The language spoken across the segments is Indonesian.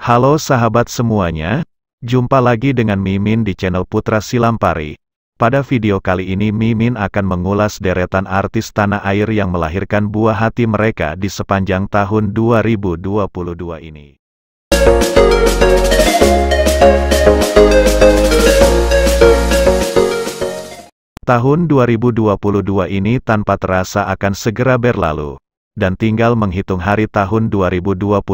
Halo sahabat semuanya, jumpa lagi dengan Mimin di channel Putra Silampari. Pada video kali ini Mimin akan mengulas deretan artis tanah air yang melahirkan buah hati mereka di sepanjang tahun 2022 ini. Tahun 2022 ini tanpa terasa akan segera berlalu dan tinggal menghitung hari tahun 2023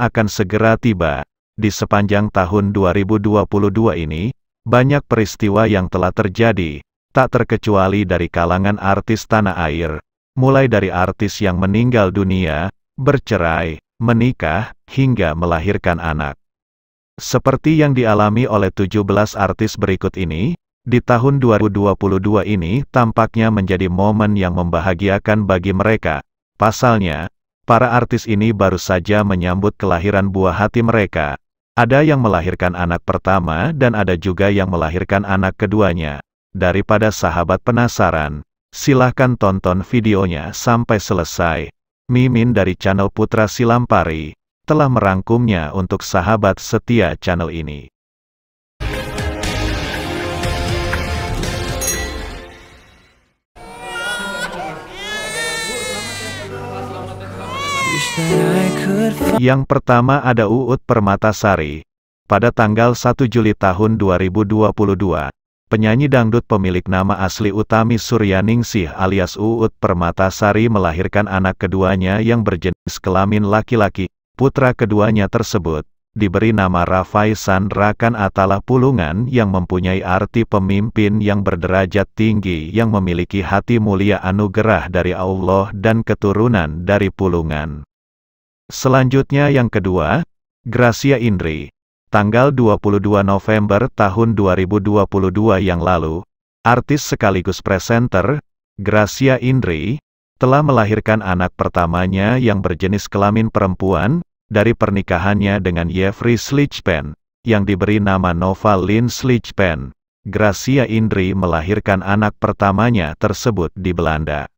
akan segera tiba. Di sepanjang tahun 2022 ini, banyak peristiwa yang telah terjadi, tak terkecuali dari kalangan artis tanah air, mulai dari artis yang meninggal dunia, bercerai, menikah, hingga melahirkan anak. Seperti yang dialami oleh 17 artis berikut ini, di tahun 2022 ini tampaknya menjadi momen yang membahagiakan bagi mereka, Pasalnya, para artis ini baru saja menyambut kelahiran buah hati mereka. Ada yang melahirkan anak pertama dan ada juga yang melahirkan anak keduanya. Daripada sahabat penasaran, silahkan tonton videonya sampai selesai. Mimin dari channel Putra Silampari telah merangkumnya untuk sahabat setia channel ini. Yang pertama ada Uut Permatasari. Pada tanggal 1 Juli tahun 2022, penyanyi dangdut pemilik nama asli Utami Suryaningsih alias Uut Permatasari melahirkan anak keduanya yang berjenis kelamin laki-laki. Putra keduanya tersebut diberi nama Rafai rakan Atala Pulungan yang mempunyai arti pemimpin yang berderajat tinggi yang memiliki hati mulia anugerah dari Allah dan keturunan dari Pulungan. Selanjutnya yang kedua, Gracia Indri. Tanggal 22 November tahun 2022 yang lalu, artis sekaligus presenter, Gracia Indri, telah melahirkan anak pertamanya yang berjenis kelamin perempuan, dari pernikahannya dengan Jeffrey Slichpen, yang diberi nama Nova Lynn Slichpen. Gracia Indri melahirkan anak pertamanya tersebut di Belanda.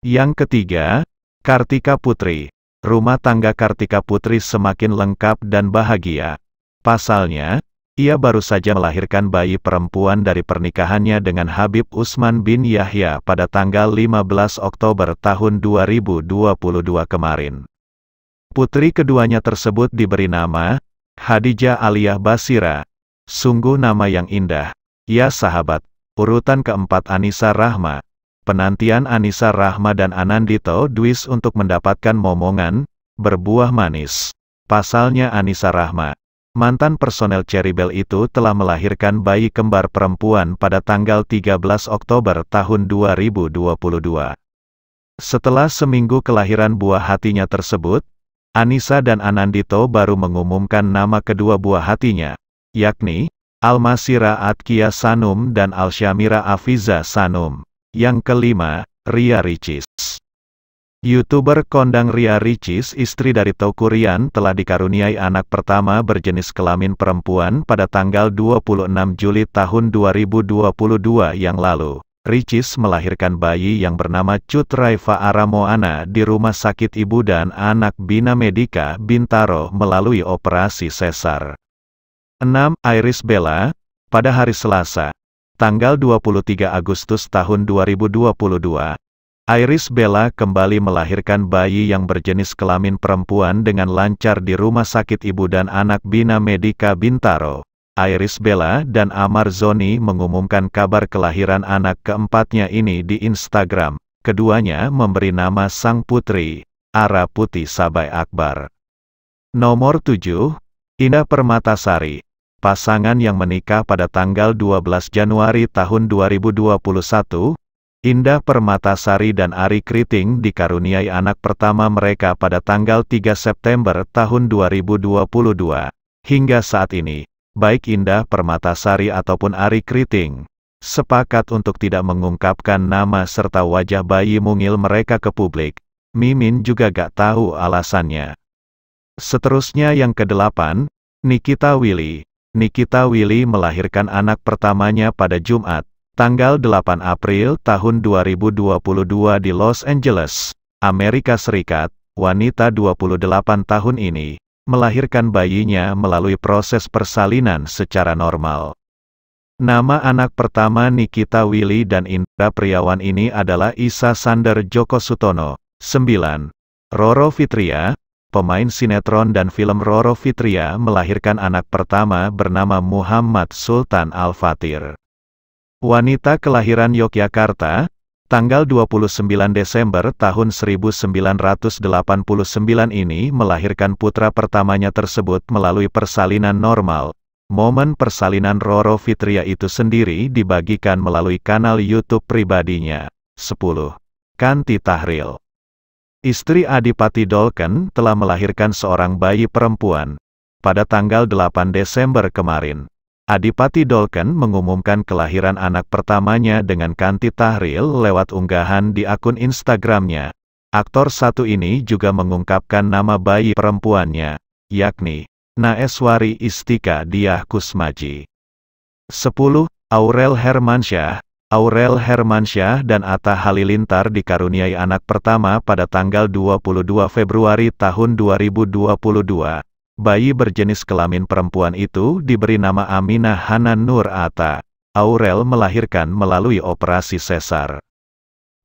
Yang ketiga, Kartika Putri. Rumah tangga Kartika Putri semakin lengkap dan bahagia. Pasalnya, ia baru saja melahirkan bayi perempuan dari pernikahannya dengan Habib Usman bin Yahya pada tanggal 15 Oktober tahun 2022 kemarin. Putri keduanya tersebut diberi nama, Hadijah aliyah Basira. Sungguh nama yang indah. Ya sahabat, urutan keempat Anissa Rahma. Penantian Anissa Rahma dan Anandito Dwis untuk mendapatkan momongan, berbuah manis. Pasalnya Anissa Rahma. Mantan personel Cherrybell itu telah melahirkan bayi kembar perempuan pada tanggal 13 Oktober tahun 2022. Setelah seminggu kelahiran buah hatinya tersebut, Anissa dan Anandito baru mengumumkan nama kedua buah hatinya, yakni, Almasira Atkia Sanum dan Alshamira Afiza Sanum. Yang kelima, Ria Ricis. Youtuber kondang Ria Ricis istri dari Tokurian telah dikaruniai anak pertama berjenis kelamin perempuan pada tanggal 26 Juli tahun 2022 yang lalu. Ricis melahirkan bayi yang bernama Cut Raifa Aramoana di rumah sakit ibu dan anak Bina Medica Bintaro melalui operasi sesar. 6. Iris Bella, pada hari Selasa, tanggal 23 Agustus tahun 2022, Iris Bella kembali melahirkan bayi yang berjenis kelamin perempuan dengan lancar di rumah sakit ibu dan anak Bina Medica Bintaro, Iris Bella dan Amar Zoni mengumumkan kabar kelahiran anak keempatnya ini di Instagram. Keduanya memberi nama sang putri, Ara Putih Sabai Akbar. Nomor 7, Indah Permatasari. Pasangan yang menikah pada tanggal 12 Januari tahun 2021, Indah Permatasari dan Ari Kriting dikaruniai anak pertama mereka pada tanggal 3 September tahun 2022. Hingga saat ini, baik Indah Permatasari ataupun Ari Kriting, sepakat untuk tidak mengungkapkan nama serta wajah bayi mungil mereka ke publik. Mimin juga gak tahu alasannya. Seterusnya yang kedelapan, Nikita Willy. Nikita Willy melahirkan anak pertamanya pada Jumat, tanggal 8 April tahun 2022 di Los Angeles, Amerika Serikat, wanita 28 tahun ini melahirkan bayinya melalui proses persalinan secara normal. Nama anak pertama Nikita Willy dan Indra Priawan ini adalah Isa Sander Joko Sutono, 9. Roro Fitria, pemain sinetron dan film Roro Fitria melahirkan anak pertama bernama Muhammad Sultan Al-Fatir. Wanita kelahiran Yogyakarta, Tanggal 29 Desember tahun 1989 ini melahirkan putra pertamanya tersebut melalui persalinan normal. Momen persalinan Roro Fitria itu sendiri dibagikan melalui kanal YouTube pribadinya. 10. Kanti Tahril Istri Adipati Dolken telah melahirkan seorang bayi perempuan pada tanggal 8 Desember kemarin. Adipati Dolken mengumumkan kelahiran anak pertamanya dengan kanti tahril lewat unggahan di akun Instagramnya. Aktor satu ini juga mengungkapkan nama bayi perempuannya, yakni Naeswari Istika Diah Kusmaji. 10. Aurel Hermansyah Aurel Hermansyah dan Atta Halilintar dikaruniai anak pertama pada tanggal 22 Februari tahun 2022. Bayi berjenis kelamin perempuan itu diberi nama Amina Hanan Nur Atta. Aurel melahirkan melalui operasi sesar.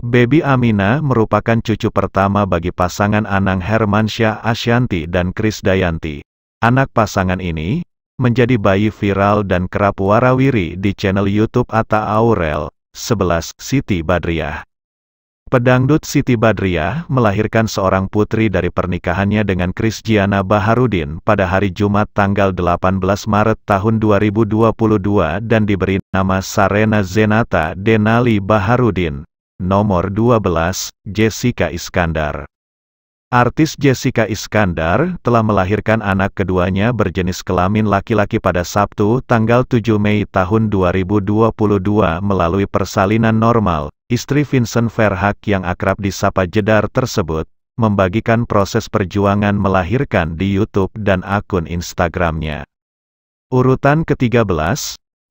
Baby Amina merupakan cucu pertama bagi pasangan Anang Hermansyah Ashanti dan Kris Dayanti. Anak pasangan ini menjadi bayi viral dan kerap warawiri di channel YouTube Ata Aurel 11 Siti Badriah. Pedangdut Siti Badriah melahirkan seorang putri dari pernikahannya dengan Krisjiana Baharudin pada hari Jumat tanggal 18 Maret tahun 2022 dan diberi nama Sarena Zenata Denali Baharudin, nomor 12, Jessica Iskandar. Artis Jessica Iskandar telah melahirkan anak keduanya berjenis kelamin laki-laki pada Sabtu tanggal 7 Mei tahun 2022 melalui persalinan normal, Istri Vincent Verhak yang akrab disapa Jedar tersebut, membagikan proses perjuangan melahirkan di YouTube dan akun Instagramnya. Urutan ke-13,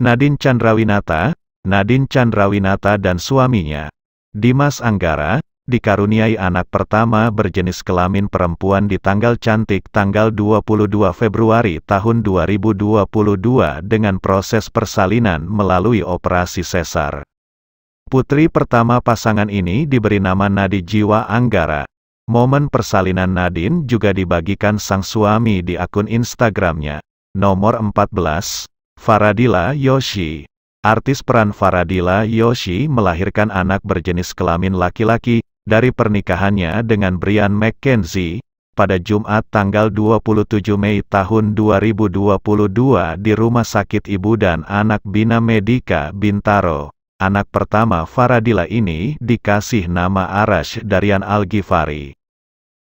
Nadine Chandrawinata, Nadine Chandrawinata dan suaminya, Dimas Anggara, dikaruniai anak pertama berjenis kelamin perempuan di tanggal cantik tanggal 22 Februari tahun 2022 dengan proses persalinan melalui operasi sesar. Putri pertama pasangan ini diberi nama Nadi Jiwa Anggara. Momen persalinan Nadine juga dibagikan sang suami di akun Instagramnya. Nomor 14, Faradila Yoshi. Artis peran Faradila Yoshi melahirkan anak berjenis kelamin laki-laki dari pernikahannya dengan Brian McKenzie pada Jumat tanggal 27 Mei tahun 2022 di Rumah Sakit Ibu dan Anak Bina Medica Bintaro. Anak pertama Faradila ini dikasih nama Arash darian Al-Ghifari.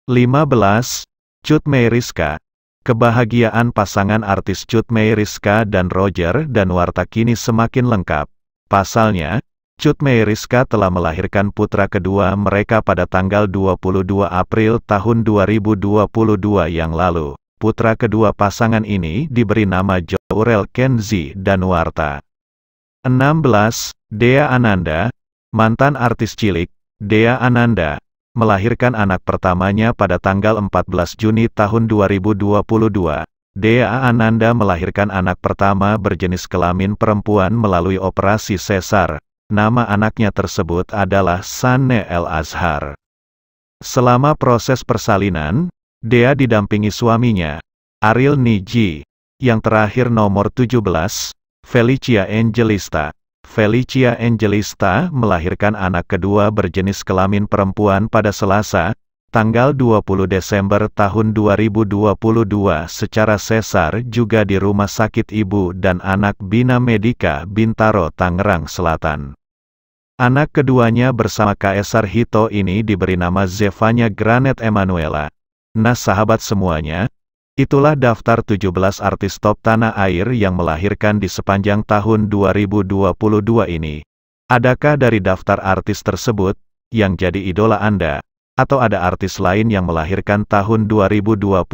15. Cut Rizka Kebahagiaan pasangan artis Cut Rizka dan Roger dan Warta kini semakin lengkap. Pasalnya, Cut Rizka telah melahirkan putra kedua mereka pada tanggal 22 April tahun 2022 yang lalu. Putra kedua pasangan ini diberi nama Jaurel Kenzi dan Warta. 16. Dea Ananda, mantan artis cilik, Dea Ananda, melahirkan anak pertamanya pada tanggal 14 Juni tahun 2022. Dea Ananda melahirkan anak pertama berjenis kelamin perempuan melalui operasi sesar. Nama anaknya tersebut adalah Sane El Azhar. Selama proses persalinan, Dea didampingi suaminya, Aril Niji, yang terakhir nomor 17, Felicia Angelista. Felicia Angelista melahirkan anak kedua berjenis kelamin perempuan pada Selasa, tanggal 20 Desember tahun 2022 secara sesar juga di Rumah Sakit Ibu dan Anak Bina Medika Bintaro Tangerang Selatan. Anak keduanya bersama Kaisar Hito ini diberi nama Zevanya Granet Emanuela. Nah sahabat semuanya, Itulah daftar 17 artis top tanah air yang melahirkan di sepanjang tahun 2022 ini. Adakah dari daftar artis tersebut, yang jadi idola Anda, atau ada artis lain yang melahirkan tahun 2022,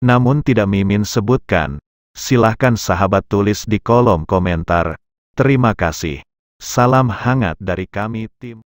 namun tidak mimin sebutkan? Silahkan sahabat tulis di kolom komentar. Terima kasih. Salam hangat dari kami tim.